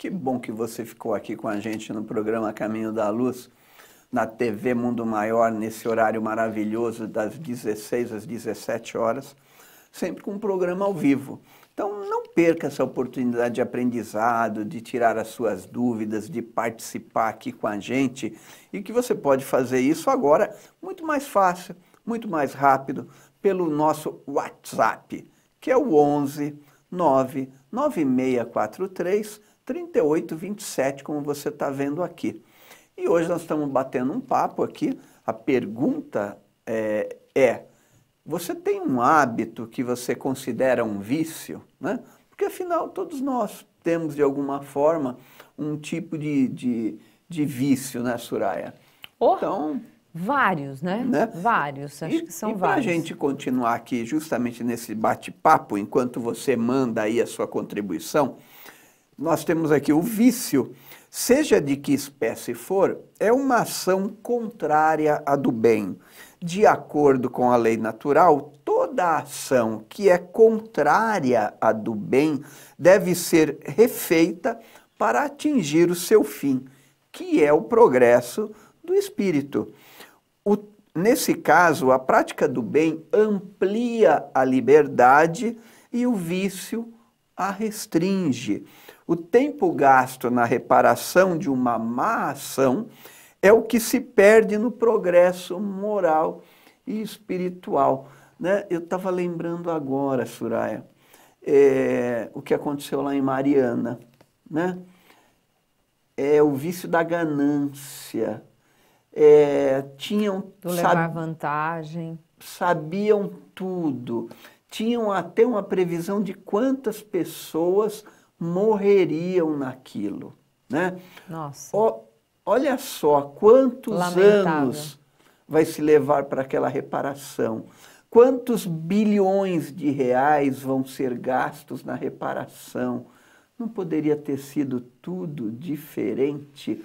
Que bom que você ficou aqui com a gente no programa Caminho da Luz, na TV Mundo Maior, nesse horário maravilhoso das 16 às 17 horas, sempre com um programa ao vivo. Então não perca essa oportunidade de aprendizado, de tirar as suas dúvidas, de participar aqui com a gente e que você pode fazer isso agora muito mais fácil, muito mais rápido pelo nosso WhatsApp, que é o 11 99643 3827, como você está vendo aqui. E hoje nós estamos batendo um papo aqui. A pergunta é, é você tem um hábito que você considera um vício? Né? Porque afinal todos nós temos de alguma forma um tipo de, de, de vício, né, Suraya? Oh, então, vários, né? né? Vários, acho e, que são e vários. Para a gente continuar aqui justamente nesse bate-papo, enquanto você manda aí a sua contribuição, nós temos aqui o vício, seja de que espécie for, é uma ação contrária à do bem. De acordo com a lei natural, toda ação que é contrária à do bem deve ser refeita para atingir o seu fim, que é o progresso do espírito. O, nesse caso, a prática do bem amplia a liberdade e o vício a restringe. O tempo gasto na reparação de uma má ação é o que se perde no progresso moral e espiritual. Né? Eu estava lembrando agora, Suraya, é, o que aconteceu lá em Mariana. Né? É o vício da ganância. É, tinham Do levar sab... vantagem. Sabiam tudo. Tinham até uma previsão de quantas pessoas morreriam naquilo, né? Nossa. O, olha só quantos Lamentável. anos vai se levar para aquela reparação. Quantos bilhões de reais vão ser gastos na reparação? Não poderia ter sido tudo diferente,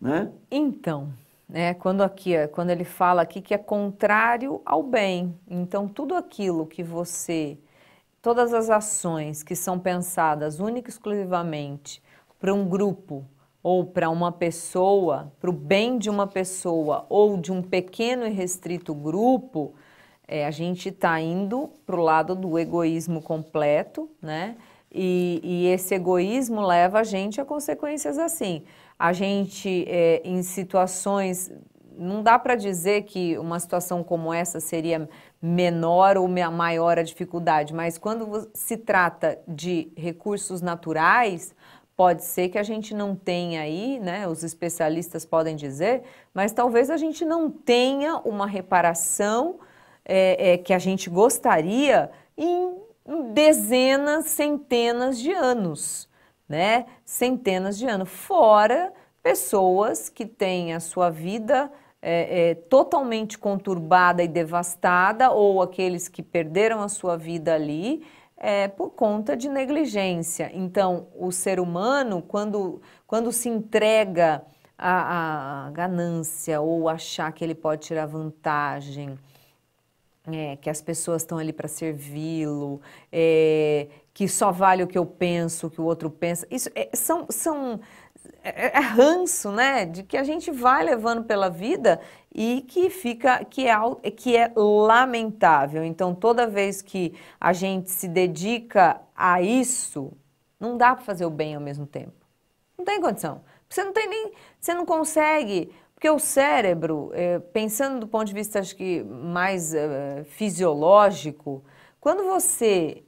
né? Então, né, quando aqui, quando ele fala aqui que é contrário ao bem, então tudo aquilo que você todas as ações que são pensadas única e exclusivamente para um grupo ou para uma pessoa, para o bem de uma pessoa ou de um pequeno e restrito grupo, é, a gente está indo para o lado do egoísmo completo, né? E, e, esse egoísmo leva a gente a consequências assim. A gente, é, em situações, não dá para dizer que uma situação como essa seria menor ou maior a dificuldade, mas quando se trata de recursos naturais, pode ser que a gente não tenha aí, né, os especialistas podem dizer, mas talvez a gente não tenha uma reparação é, é, que a gente gostaria em dezenas, centenas de anos, né? Centenas de anos, fora pessoas que têm a sua vida é, é, totalmente conturbada e devastada, ou aqueles que perderam a sua vida ali é, por conta de negligência. Então, o ser humano, quando, quando se entrega à, à ganância ou achar que ele pode tirar vantagem, é, que as pessoas estão ali para servi-lo, é, que só vale o que eu penso, o que o outro pensa. Isso é, são, são, é, é, é ranço, né? De que a gente vai levando pela vida e que fica que é que é lamentável. Então, toda vez que a gente se dedica a isso, não dá para fazer o bem ao mesmo tempo. Não tem condição. Você não tem nem, você não consegue, porque o cérebro, é, pensando do ponto de vista acho que mais fisiológico, quando você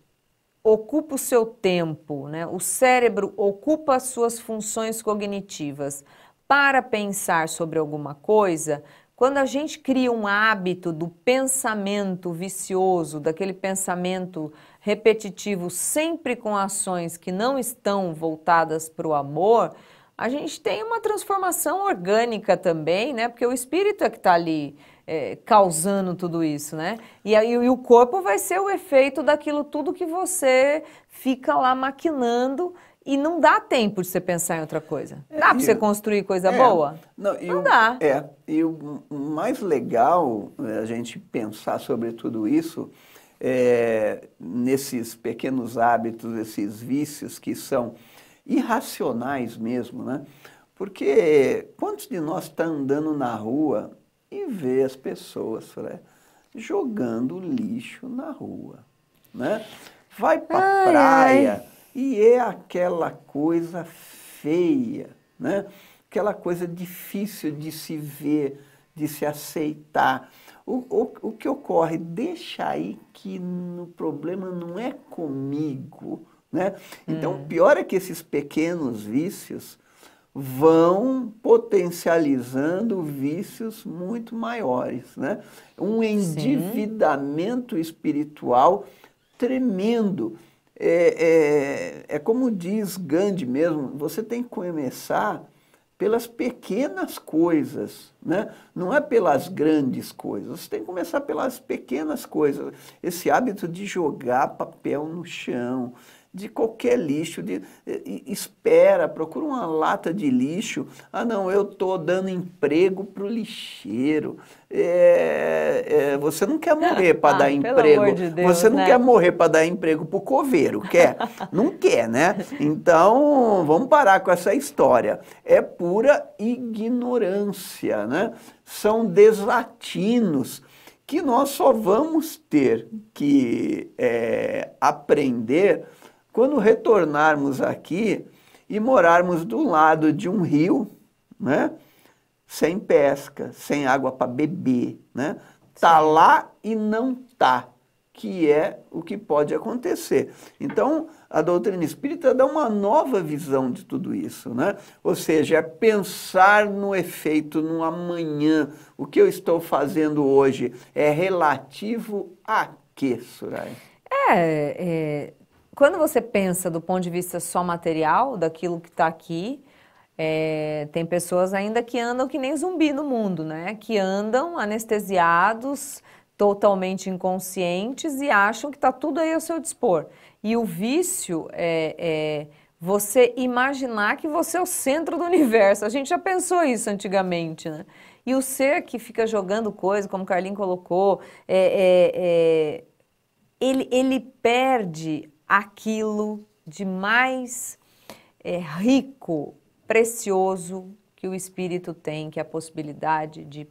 ocupa o seu tempo, né? o cérebro ocupa suas funções cognitivas para pensar sobre alguma coisa, quando a gente cria um hábito do pensamento vicioso, daquele pensamento repetitivo, sempre com ações que não estão voltadas para o amor, a gente tem uma transformação orgânica também, né? Porque o espírito é que está ali é, causando tudo isso, né? E aí e o corpo vai ser o efeito daquilo tudo que você fica lá maquinando e não dá tempo de você pensar em outra coisa. É, dá para você construir coisa é, boa? Não, não o, dá. É, e o mais legal né, a gente pensar sobre tudo isso é nesses pequenos hábitos, esses vícios que são irracionais mesmo, né? Porque quantos de nós está andando na rua e vê as pessoas né, jogando lixo na rua, né? Vai para a praia ai. e é aquela coisa feia, né? Aquela coisa difícil de se ver, de se aceitar. O, o, o que ocorre? Deixa aí que o problema não é comigo, né? Hum. Então, hum. pior é que esses pequenos vícios vão potencializando vícios muito maiores, né? Um endividamento Sim. espiritual tremendo. É, é, é, como diz Gandhi mesmo, você tem que começar pelas pequenas coisas, né? não é pelas grandes coisas, você tem que começar pelas pequenas coisas. Esse hábito de jogar papel no chão, de qualquer lixo, de, espera, procura uma lata de lixo. Ah, não, eu estou dando emprego para o lixeiro. É, é, você não quer morrer para ah, dar emprego. De Deus, você não né? quer morrer para dar emprego para o coveiro, quer? não quer, né? Então, vamos parar com essa história. É pura ignorância, né? São deslatinos que nós só vamos ter que é, aprender quando retornarmos aqui e morarmos do lado de um rio, né? Sem pesca, sem água para beber, né? Tá Sim. lá e não tá, que é o que pode acontecer. Então, a doutrina espírita dá uma nova visão de tudo isso, né? Ou seja, é pensar no efeito, no amanhã. O que eu estou fazendo hoje é relativo a quê, Soraya? É, é quando você pensa do ponto de vista só material, daquilo que está aqui, é, tem pessoas ainda que andam que nem zumbi no mundo, né? Que andam anestesiados, totalmente inconscientes e acham que está tudo aí ao seu dispor. E o vício é, é você imaginar que você é o centro do universo. A gente já pensou isso antigamente, né? E o ser que fica jogando coisa, como o Carlinho colocou, é, é, é, ele, ele perde aquilo de mais é, rico, precioso que o espírito tem, que é a possibilidade de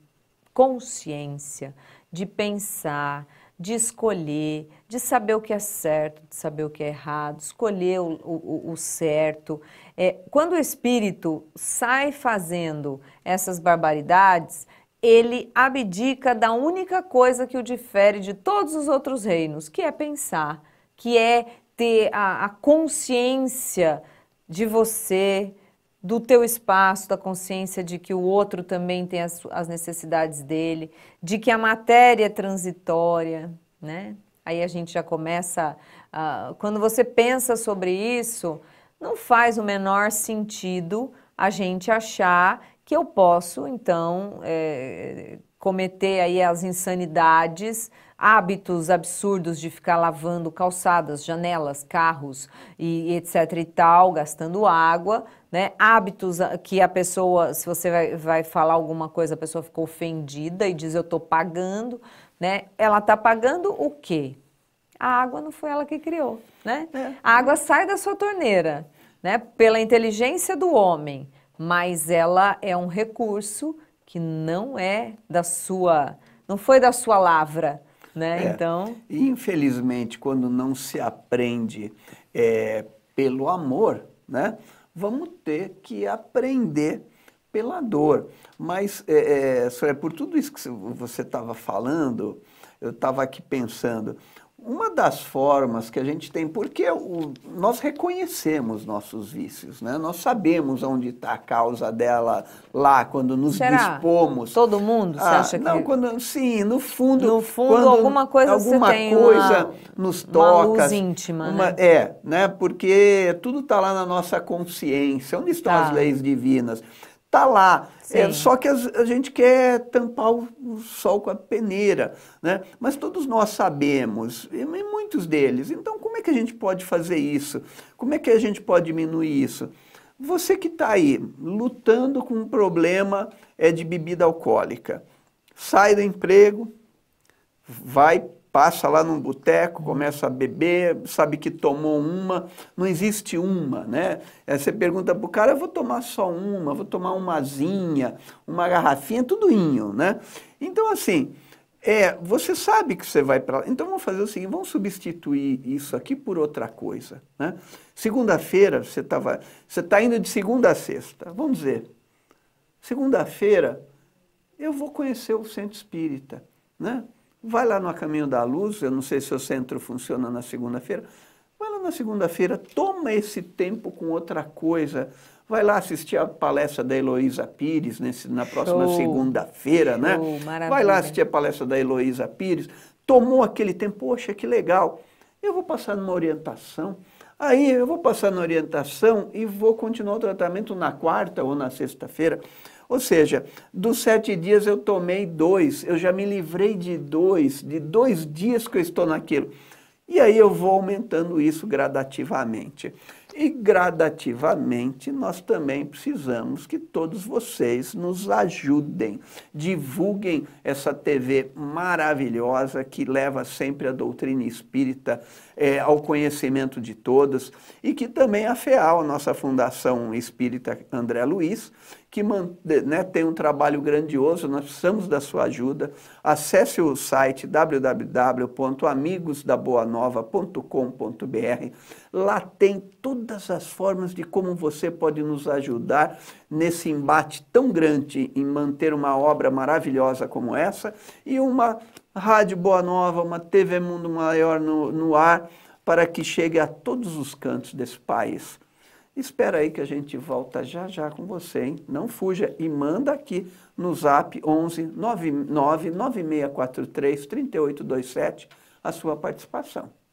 consciência, de pensar, de escolher, de saber o que é certo, de saber o que é errado, escolher o, o, o certo. É, quando o espírito sai fazendo essas barbaridades, ele abdica da única coisa que o difere de todos os outros reinos, que é pensar, que é ter a, a consciência de você, do teu espaço, da consciência de que o outro também tem as, as necessidades dele, de que a matéria é transitória, né? Aí a gente já começa. quando você pensa sobre isso, não faz o menor sentido a gente achar que eu posso, então, é, cometer aí as insanidades hábitos absurdos de ficar lavando calçadas, janelas, carros e etc e tal, gastando água, né? Hábitos ah, que a pessoa, se você vai, vai falar alguma coisa, a pessoa ficou ofendida e diz eu tô pagando, né? Ela tá pagando o quê? A água não foi ela que criou, né? É. A água sai da sua torneira, né? Pela inteligência do homem, mas ela é um recurso que não é da sua, não foi da sua lavra, né? É. Então. Infelizmente, quando não se aprende é, pelo amor, né? Vamos ter que aprender pela dor. Mas, é, é, por tudo isso que você estava falando, eu estava aqui pensando, uma das formas que a gente tem, porque o, nós reconhecemos nossos vícios, né? Nós sabemos onde está a causa dela lá quando nos Será? dispomos. Todo mundo, você ah, acha não, que? Não, quando sim, no fundo. No fundo, alguma coisa alguma você coisa uma, nos toca. Uma luz assim, íntima, né? uma, né? É, né? Porque tudo está lá na nossa consciência. Onde estão tá. as leis divinas? tá lá. É, só que a, gente quer tampar o, o, sol com a peneira, né? Mas todos nós sabemos, e muitos deles. Então, como é que a gente pode fazer isso? Como é que a gente pode diminuir isso? Você que está aí lutando com um problema é de bebida alcoólica, sai do emprego, vai passa lá num boteco, começa a beber, sabe que tomou uma, não existe uma, né? Aí é, você pergunta pro cara, eu vou tomar só uma, vou tomar umazinha, uma garrafinha, tudoinho, né? Então, assim, é, você sabe que você vai para lá. Então, vamos fazer o seguinte, vamos substituir isso aqui por outra coisa, né? Segunda-feira, você, está você tá indo de segunda a sexta, vamos dizer, segunda-feira eu vou conhecer o centro espírita, né? Vai lá no Caminho da Luz, eu não sei se o centro funciona na segunda-feira. Vai lá na segunda-feira, toma esse tempo com outra coisa. Vai lá assistir a palestra da Heloísa Pires nesse, na próxima segunda-feira, né? Maravilha. Vai lá assistir a palestra da Heloísa Pires. Tomou aquele tempo, poxa, que legal. Eu vou passar numa orientação. Aí eu vou passar na orientação e vou continuar o tratamento na quarta ou na sexta-feira. Ou seja, dos sete dias eu tomei dois, eu já me livrei de dois, de dois dias que eu estou naquilo. E aí eu vou aumentando isso gradativamente. E gradativamente nós também precisamos que todos vocês nos ajudem, divulguem essa TV maravilhosa que leva sempre a doutrina espírita é, ao conhecimento de todos e que também a FEAL, a nossa Fundação Espírita André Luiz, que né, tem um trabalho grandioso, nós precisamos da sua ajuda. Acesse o site www.amigosdaboanova.com.br. Lá tem todas as formas de como você pode nos ajudar nesse embate tão grande em manter uma obra maravilhosa como essa e uma Rádio Boa Nova, uma TV Mundo Maior no, no ar, para que chegue a todos os cantos desse país. Espera aí que a gente volta já já com você, hein? Não fuja e manda aqui no zap 11 99 9643 3827 a sua participação.